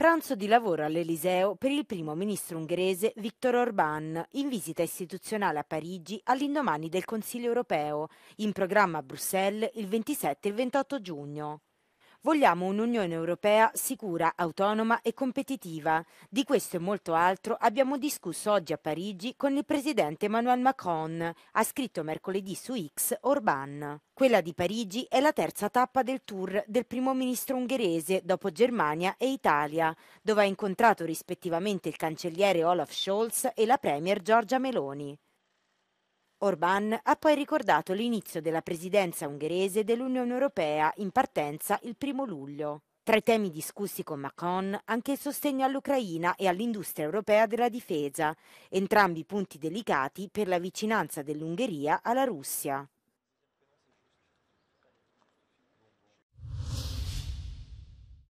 Pranzo di lavoro all'Eliseo per il primo ministro ungherese Viktor Orbán, in visita istituzionale a Parigi all'indomani del Consiglio europeo, in programma a Bruxelles il 27 e il 28 giugno. Vogliamo un'Unione Europea sicura, autonoma e competitiva. Di questo e molto altro abbiamo discusso oggi a Parigi con il presidente Emmanuel Macron, ha scritto mercoledì su X Orban. Quella di Parigi è la terza tappa del tour del primo ministro ungherese dopo Germania e Italia, dove ha incontrato rispettivamente il cancelliere Olaf Scholz e la premier Giorgia Meloni. Orbán ha poi ricordato l'inizio della presidenza ungherese dell'Unione Europea in partenza il primo luglio. Tra i temi discussi con Macron anche il sostegno all'Ucraina e all'industria europea della difesa, entrambi punti delicati per la vicinanza dell'Ungheria alla Russia.